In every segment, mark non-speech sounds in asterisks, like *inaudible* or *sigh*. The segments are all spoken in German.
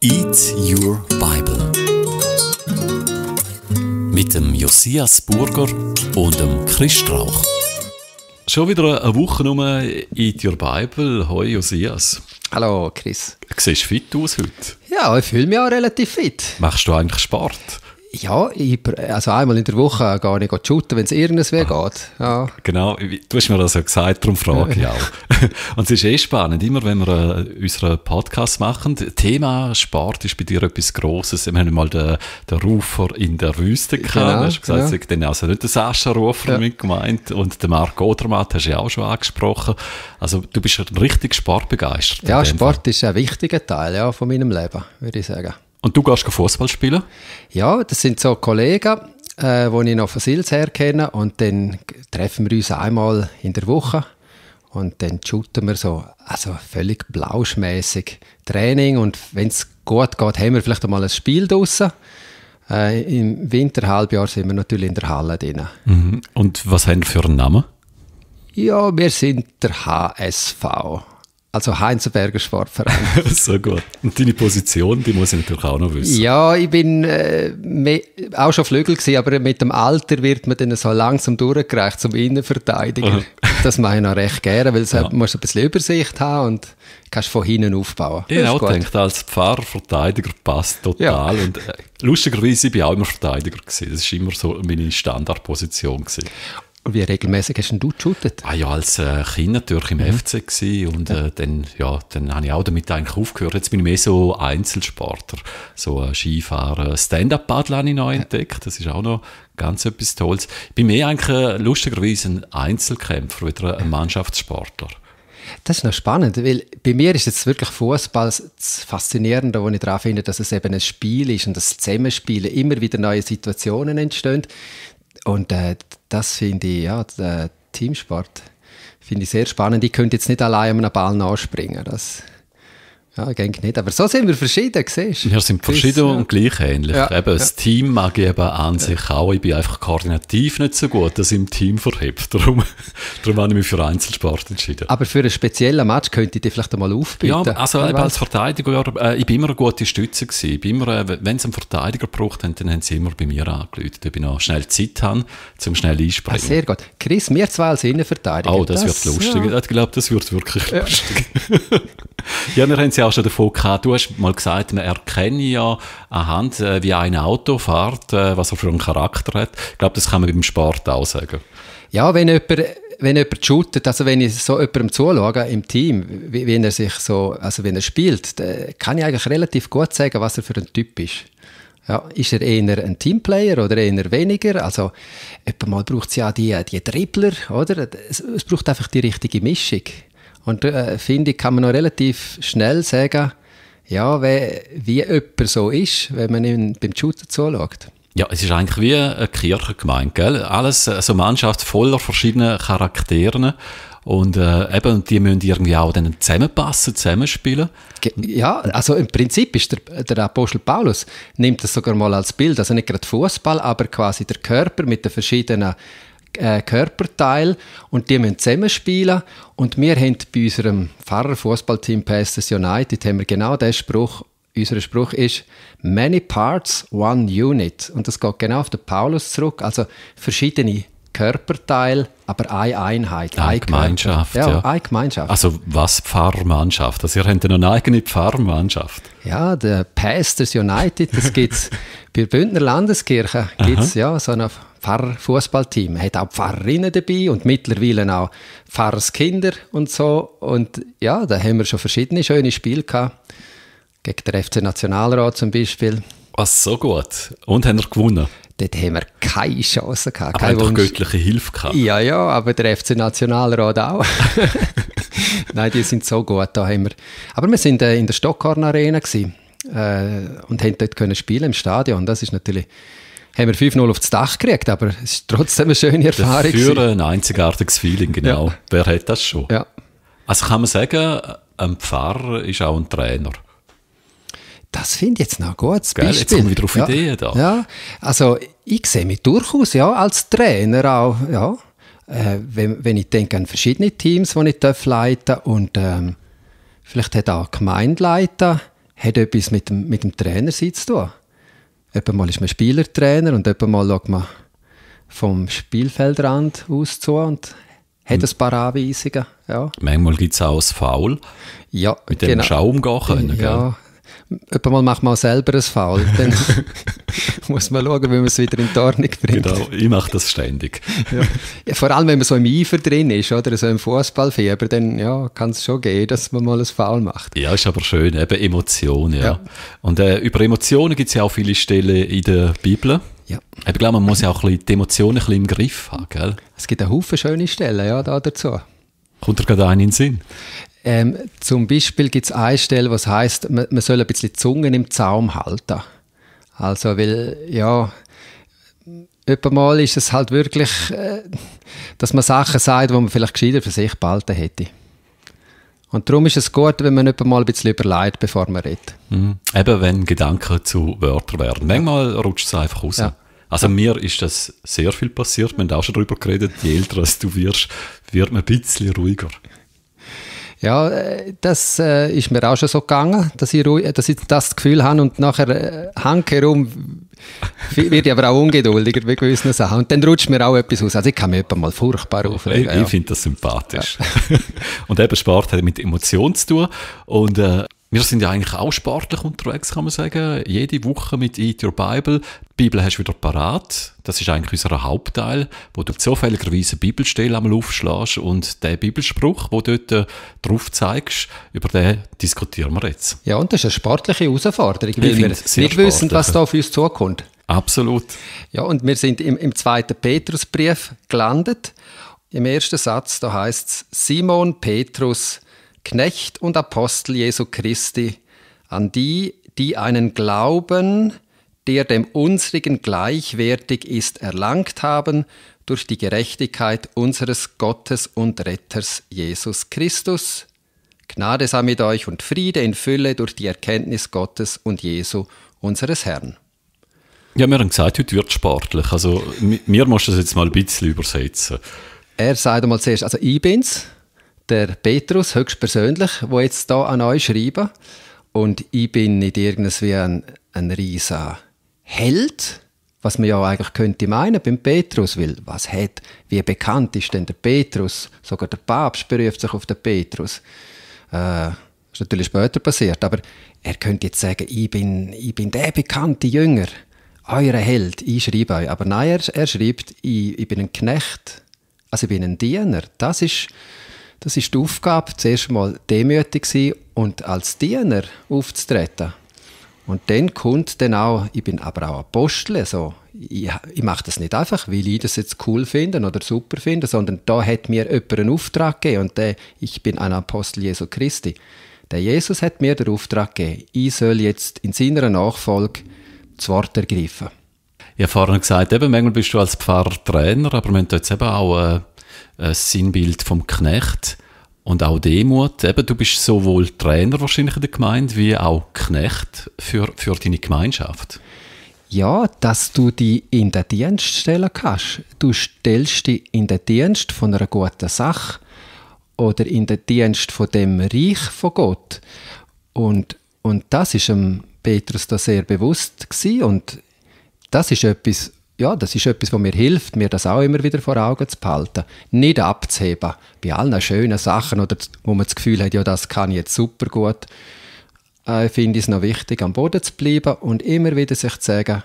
Eat Your Bible. Mit dem Josias Burger und dem Christrauch. Schon wieder eine Woche rum Eat Your Bible. Hoi Josias. Hallo Chris. Du Siehst fit aus heute? Ja, ich fühle mich auch relativ fit. Machst du eigentlich Sport? Ja, also einmal in der Woche gar nicht shooten, wenn es irgendwas weh ah. geht. Ja. Genau, du hast mir das ja gesagt, darum frage ich auch. *laughs* Und es ist eh spannend, immer wenn wir äh, unseren Podcast machen, Thema Sport ist bei dir etwas Grosses. Wir haben mal den, den Rufer in der Wüste gehabt, genau, du hast gesagt, genau. dann also nicht den Sascha Rufer ja. mit gemeint und den Marc Odermatt hast du ja auch schon angesprochen. Also du bist richtig sportbegeistert. Ja, Sport Fall. ist ein wichtiger Teil ja, von meinem Leben, würde ich sagen. Und du gehst Fußball spielen? Ja, das sind so Kollegen, äh, die ich noch von Sils her kenne. Und dann treffen wir uns einmal in der Woche. Und dann shooten wir so, also völlig blauschmäßig Training. Und wenn es gut geht, haben wir vielleicht einmal ein Spiel draussen. Äh, Im Winterhalbjahr sind wir natürlich in der Halle drin. Mhm. Und was haben wir für einen Namen? Ja, wir sind der HSV. Also Heinzenberger Sportverein. *laughs* so gut. Und deine Position, die muss ich natürlich auch noch wissen. Ja, ich bin äh, auch schon Flügel gewesen, aber mit dem Alter wird man dann so langsam durchgereicht zum Innenverteidiger. *laughs* das mache ich noch recht gerne, weil ja. man halt, muss ein bisschen Übersicht haben und kannst von hinten aufbauen. Ich auch gut. als Pfarrer, passt total. Ja. Und äh, lustigerweise bin ich auch immer Verteidiger gewesen. Das war immer so meine Standardposition gewesen wie regelmäßig hast denn du geshootet? Ah ja, als äh, Kind natürlich im mhm. FC gewesen und Äh, dann, ja, dann habe ich auch damit eigentlich aufgehört. Jetzt bin ich mehr so Einzelsportler, so äh, Skifahrer. Äh, Stand-Up-Paddle habe ich neu ja. entdeckt, das ist auch noch ganz etwas Tolles. Ich bin mehr eigentlich äh, lustigerweise ein Einzelkämpfer, wieder ein Mannschaftssportler. Das ist noch spannend, weil bei mir ist jetzt wirklich Fußball das Faszinierende, wo ich daran finde, dass es eben ein Spiel ist und das Zusammenspielen immer wieder neue Situationen entstehen. Und äh, das finde ich, ja, Teamsport finde ich sehr spannend. Ich könnte jetzt nicht allein an einem Ball nachspringen. Das ja, denke nicht. Aber so sind wir verschieden, siehst du? Wir sind verschieden ja. und gleich ähnlich. Ja. Eben, das Team mag ich eben an sich auch. Ich bin einfach koordinativ nicht so gut, dass ich im Team verhebt. *laughs* Darum, darum habe ich mich für Einzelsport entschieden. Aber für einen speziellen Match könnte ich dich vielleicht einmal aufbieten. Ja, also eben als Verteidiger, äh, ich bin immer eine gute Stütze gewesen. Ich bin immer, äh, wenn sie einen Verteidiger braucht dann haben sie immer bei mir angelötet, ob ich noch schnell Zeit habe, um schnell ah, einspringen. Ah, sehr gut. Chris, wir zwei als Innenverteidiger. Oh, das, das wird lustig. Ich glaube, das wird wirklich lustig. *laughs* ja, wir haben sie auch auch schon davon gehabt, du hast mal gesagt, man erkenne ja anhand, äh, wie ein Auto fährt, äh, was er für einen Charakter hat. Ich glaube, das kann man beim Sport auch sagen. Ja, wenn jemand wenn jemand shootet, also wenn ich so jemandem zuschaue im Team, wie, wenn er sich so, also wenn er spielt, kann ich eigentlich relativ gut sagen, was er für ein Typ ist. Ja, ist er eher ein Teamplayer oder eher weniger? Also, mal braucht es ja die, äh, die Dribbler, oder? Es, es braucht einfach die richtige Mischung. Und äh, finde ich, kann man noch relativ schnell sagen, ja, wie, wie jemand so ist, wenn man ihm beim Shooter zuschaut. Ja, es ist eigentlich wie eine Kirchengemeinde, gell? Alles, also Mannschaft voller verschiedener Charakteren. Und äh, eben, die müssen irgendwie auch dann zusammenpassen, zusammenspielen. Ja, also im Prinzip ist der, der Apostel Paulus, nimmt das sogar mal als Bild, also nicht gerade Fußball, aber quasi der Körper mit den verschiedenen äh, Körperteile und die müssen zusammenspielen. Und wir haben bei unserem Pfarrer-Fußballteam United haben wir genau diesen Spruch unser Spruch ist Many Parts, One Unit. Und das geht genau auf den Paulus zurück. Also verschiedene Körperteil, aber eine Einheit. Eine, eine Gemeinschaft. Ja, ja, eine Gemeinschaft. Also was Pfarrmannschaft? Also ihr habt ja noch eine eigene Pfarrmannschaft. Ja, der Pastors United, das gibt es *laughs* bei der Bündner Landeskirche, gibt's, ja, so ein Pfarrfußballteam. Hat auch Pfarrerinnen dabei und mittlerweile auch Pfarrerskinder und so. Und ja, da haben wir schon verschiedene schöne Spiele gehabt. Gegen den FC Nationalrat zum Beispiel. Was so gut. Und haben wir gewonnen? dort haben wir keine Chance gehabt. Aber keine doch göttliche Hilfe gehabt. Ja, ja, aber der FC Nationalrat auch. *laughs* *laughs* Nein, die sind so gut, da haben wir. Aber wir sind äh, in der Stockhorn Arena gewesen, äh, und haben dort können spielen im Stadion. Das ist natürlich haben wir 5-0 aufs Dach gekriegt, aber es ist trotzdem eine schöne Erfahrung. Für ein einzigartiges Feeling, genau. Ja. Wer hat das schon? Ja. Also kann man sagen, ein Pfarrer ist auch ein Trainer das finde ich jetzt noch gut. Geil, Beispiel. jetzt kommen wir auf ja, Ideen da. Ja, also ich sehe mich durchaus ja, als Trainer auch, ja, äh, wenn, wenn, ich denke an verschiedene Teams, die ich darf leiten darf und ähm, vielleicht hat auch Gemeindeleiter hat etwas mit dem, mit dem Trainersein zu tun. Jemand ist man Spielertrainer und jemand mal schaut man vom Spielfeldrand aus zu und hat hm. ein paar Anweisungen. Ja. Manchmal gibt es auch ein Foul. Ja, mit dem genau. schon umgehen können. Gell? Mal macht man auch selber ein Foul, *laughs* dann muss man schauen, wie man es wieder in die Ordnung bringt. Genau, ich mache das ständig. ja. Vor allem, wenn man so im Eifer drin ist, oder so im Fußballfieber, dann ja, kann es schon gehen, dass man mal ein Foul macht. Ja, ist aber schön, eben Emotionen. Ja. ja. Und äh, über Emotionen gibt es ja auch viele Stellen in der Bibel. Ja. Ich glaube, man muss ja auch ein bisschen die Emotionen ein bisschen im Griff haben, gell? Es gibt einen Haufen schöne Stellen ja, da dazu. Kommt dir gerade einen in den Sinn? Ähm, zum Beispiel gibt es eine Stelle, was heißt, man, man, soll ein bisschen die Zungen im Zaum halten. Also, weil, ja, mal ist es halt wirklich, äh, dass man Sachen sagt, die man vielleicht gescheiter für sich behalten hätte. Und darum ist es gut, wenn man mal ein bisschen überlegt, bevor man redet. Mhm. Eben, wenn Gedanken zu Wörtern werden. Manchmal rutscht es einfach raus. Ja. Also mir ist das sehr viel passiert. Wir haben auch schon darüber geredet. Je älter du wirst, wird man ein bisschen ruhiger. Ja, äh, das äh, ist mir auch schon so gegangen, dass ich, äh, dass ich das Gefühl habe und nachher hankerum wird ich aber auch ungeduldiger bei gewissen Sachen. Und dann rutscht mir auch etwas aus. Also ich kann mir jemand mal furchtbar aufregen. Ich, ja. ich finde das sympathisch. Ja. *laughs* und eben Sport hat mit Emotionen zu tun und äh, wir sind ja eigentlich auch sportlich unterwegs, kann man sagen. Jede Woche mit Eat Your Bible. Die Bibel hast du wieder parat. Das ist eigentlich unser Hauptteil, wo du zufälligerweise eine Bibelstelle einmal aufschlägst und den Bibelspruch, wo du dort äh, drauf zeigst, über den diskutieren wir jetzt. Ja, und das ist eine sportliche Herausforderung, weil wir nicht wissen, was da auf uns zukommt. Absolut. Ja, und wir sind im, im zweiten Petrusbrief gelandet. Im ersten Satz, da heißt es, Simon Petrus, Knecht und Apostel Jesu Christi, an die, die einen Glauben, der dem unsrigen gleichwertig ist, erlangt haben durch die Gerechtigkeit unseres Gottes und Retters Jesus Christus. Gnade sei mit euch und Friede in Fülle durch die Erkenntnis Gottes und Jesu, unseres Herrn. Ja, wir haben gesagt, heute wird sportlich. Also, mir musst du das jetzt mal ein bisschen übersetzen. Er sagt einmal zuerst, also ich bin's der Petrus höchstpersönlich, der jetzt da an euch schreiben. Und ich bin nicht irgendwie ein, ein riesiger Held, was man ja eigentlich könnte meinen beim Petrus, weil was hat, wie bekannt ist denn der Petrus? Sogar der Papst beruft sich auf den Petrus. Äh, ist natürlich später passiert, aber er könnte jetzt sagen, ich bin, ich bin der bekannte Jünger, euer Held, ich schreibe euch. Aber nein, er, er schreibt, ich, ich bin ein Knecht, also ich bin ein Diener. Das ist das ist die Aufgabe, zuerst mal demütig sein und als Diener aufzutreten. Und dann kommt dann auch, ich bin aber auch Apostel, Also ich, ich mache das nicht einfach, weil ich das jetzt cool finde oder super finde, sondern da hat mir jemand einen Auftrag gegeben und der, ich bin ein Apostel Jesu Christi. Der Jesus hat mir den Auftrag gegeben, ich soll jetzt in seiner Nachfolge das Wort ergreifen. Ich habe vorhin gesagt, eben, manchmal bist du als Pfarrer Trainer, aber wir haben jetzt eben auch äh, ein äh, Sinnbild vom Knecht und auch Demut. Eben, du bist sowohl Trainer wahrscheinlich in der Gemeinde wie auch Knecht für, für deine Gemeinschaft. Ja, dass du dich in den Dienst stellen kannst. Du stellst dich in den Dienst von einer guten Sache oder in den Dienst von dem Reich von Gott. Und, und das ist dem Petrus da sehr bewusst gewesen. und das ist etwas, ja, das ist etwas, was mir hilft, mir das auch immer wieder vor Augen zu behalten. Nicht abzuheben. Bei allen schönen Sachen, oder wo man das Gefühl hat, ja, das kann ich jetzt super gut, äh, finde ich es noch wichtig, am Boden zu bleiben und immer wieder sich zu sagen,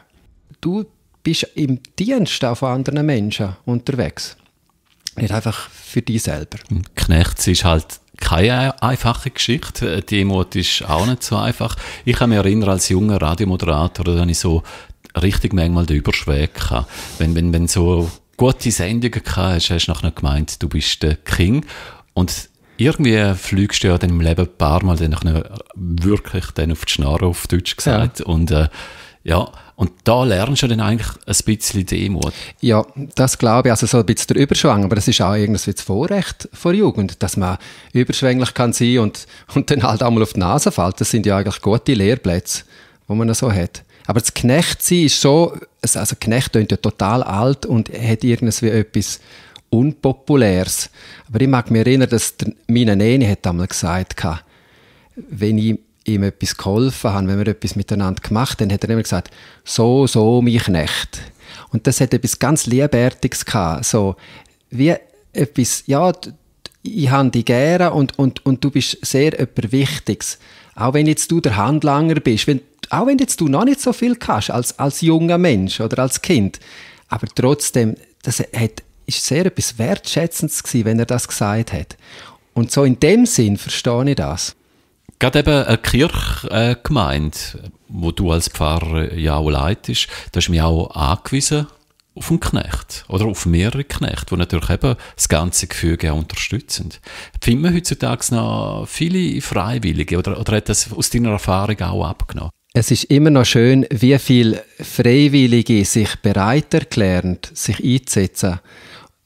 du bist im Dienst auch von anderen Menschen unterwegs. Nicht einfach für dich selber. Knechts ist halt keine einfache Geschichte. Äh, Demut ist auch nicht so einfach. Ich kann mich erinnern, als junger Radiomoderator, da habe ich so richtig manchmal den Überschweg gehabt. Wenn, wenn, wenn so gute Sendungen gehabt hast, hast du nachher gemeint, du bist der King. Und irgendwie fliegst du ja dann im Leben ein paar Mal dann wirklich dann auf die Schnarre, auf Deutsch gesagt. Ja. Und, äh, ja, und da lernst du dann eigentlich ein bisschen Demut. Ja, das glaube ich. Also so ein bisschen der Überschwang, aber das ist auch irgendwie das Vorrecht von Jugend, dass man überschwänglich kann sein und, und dann halt auch mal auf die Nase fällt. Das sind ja eigentlich gute Lehrplätze, die man so hat. Aber das Knechtsein ist so, also, also Knecht klingt ja total alt und hat irgendwas etwas Unpopuläres. Aber ich mag mich erinnern, dass meine Nene hat einmal gesagt hat, wenn ich ihm etwas geholfen habe, wenn wir etwas miteinander gemacht haben, dann hat er immer gesagt, so, so, mein Knecht. Und das hat etwas ganz Liebärtiges gehabt, so wie etwas, ja, ich habe dich gerne und, und, und du bist sehr etwas Wichtiges. Auch wenn jetzt du der Handlanger bist, wenn, auch wenn jetzt du noch nicht so viel kannst als, als junger Mensch oder als Kind, aber trotzdem, das hat, ist sehr etwas Wertschätzendes gewesen, wenn er das gesagt hat. Und so in dem Sinn verstehe ich das. Gerade eben eine Kirchgemeinde, äh, wo du als Pfarrer ja auch leitest, da ist mich auch angewiesen auf einen Knecht oder auf mehrere Knechte, die natürlich eben das ganze Gefüge unterstützen. Finden wir heutzutage noch viele Freiwillige oder, oder hat das aus deiner Erfahrung auch abgenommen? Es ist immer noch schön, wie viele Freiwillige sich bereit erklären, sich einzusetzen.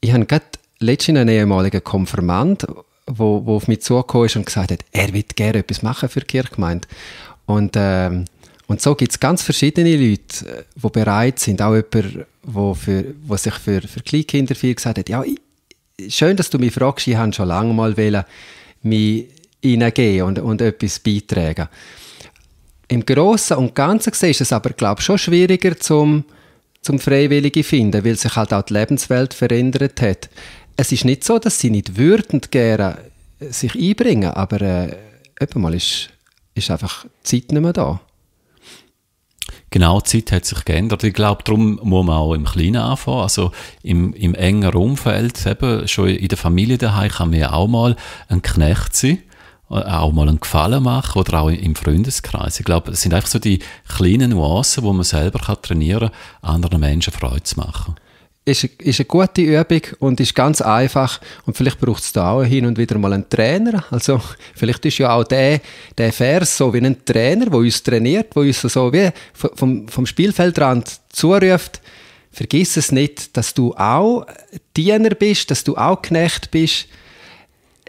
Ich habe gerade letztens einen ehemaligen Konfirmand, der auf mich zugekommen ist und gesagt hat, er würde gerne etwas machen für die Kirchgemeinde. Und, ähm, und so gibt es ganz verschiedene Leute, die äh, bereit sind, auch jemand, wo, für, wo sich für, für Kleinkinder viel gesagt hat, ja, ich, schön, dass du mich fragst, ich habe schon lange mal wollen, mich hineingehen und, und etwas beitragen. Im Großen und Ganzen ist es aber, glaube ich, schon schwieriger zum, zum Freiwillige finden, weil sich halt auch die Lebenswelt verändert hat. Es ist nicht so, dass sie nicht würdend gerne sich einbringen, aber äh, mal ist, ist einfach die Zeit nicht mehr da genau, die Zeit hat sich geändert. Ich glaube, darum muss man auch im Kleinen anfangen. Also im, im engeren Umfeld, eben schon in der Familie daheim kann man ja auch mal ein Knecht sein äh, auch mal einen Gefallen machen oder auch im Freundeskreis. Ich glaube, es sind einfach so die kleinen Nuancen, wo man selber trainieren kann, anderen Menschen Freude zu machen ist, ist eine gute Übung und ist ganz einfach. Und vielleicht braucht es da auch hin und wieder mal einen Trainer. Also vielleicht ist ja auch der, der Vers so wie ein Trainer, der uns trainiert, der uns so wie vom, vom Spielfeldrand zuruft, vergiss es nicht, dass du auch Diener bist, dass du auch Knecht bist,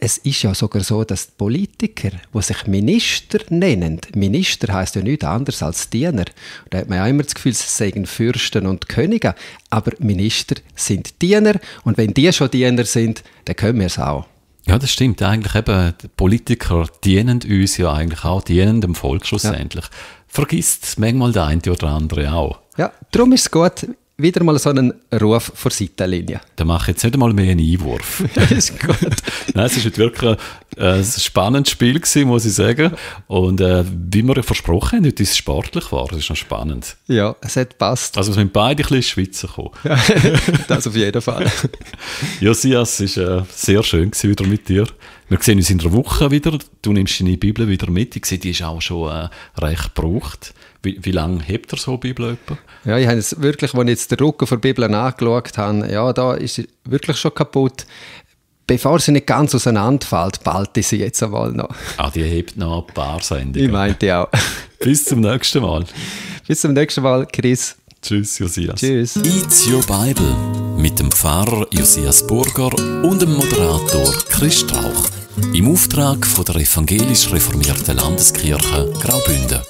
es ist ja sogar so, dass die Politiker, die sich Minister nennen, Minister heißt ja nichts anderes als Diener. Da hat man ja immer das Gefühl, sie seien Fürsten und Könige. Aber Minister sind Diener. Und wenn die schon Diener sind, dann können wir es auch. Ja, das stimmt. Eigentlich eben, Politiker dienen uns ja eigentlich auch, dienen dem Volk schlussendlich. Ja. Vergisst manchmal der eine oder andere auch. Ja, darum ist es gut, wieder mal so einen Ruf vor Seitenlinie. Dann mache ich jetzt nicht mal mehr einen Einwurf. *laughs* ist gut. Nein, es ist jetzt wirklich äh, es war ein spannendes Spiel, gewesen, muss ich sagen. Und äh, wie wir versprochen haben, heute ist es sportlich war. Das ist noch spannend. Ja, es hat passt. Also, wir sind beide ein bisschen in Schweizer gekommen. *laughs* das auf jeden Fall. *laughs* Josias, es war äh, sehr schön gewesen, wieder mit dir. Wir sehen uns in der Woche wieder. Du nimmst deine Bibel wieder mit. Ich sehe, die ist auch schon äh, recht gebraucht. Wie, wie lange hebt er so eine Bibel? Etwa? Ja, ich habe es wirklich, als ich jetzt den Rücken der Bibel angeschaut habe, ja, da ist sie wirklich schon kaputt bevor sie nicht ganz auseinanderfällt, balte sie jetzt einmal noch. Ah, die hebt noch ein paar Sendungen. Ich meinte auch. *laughs* Bis zum nächsten Mal. Bis zum nächsten Mal, Chris. Tschüss, Josias. Tschüss. It's Your Bible mit dem Pfarrer Josias Burger und dem Moderator Chris Strauch. Im Auftrag von der evangelisch-reformierten Landeskirche Graubünden.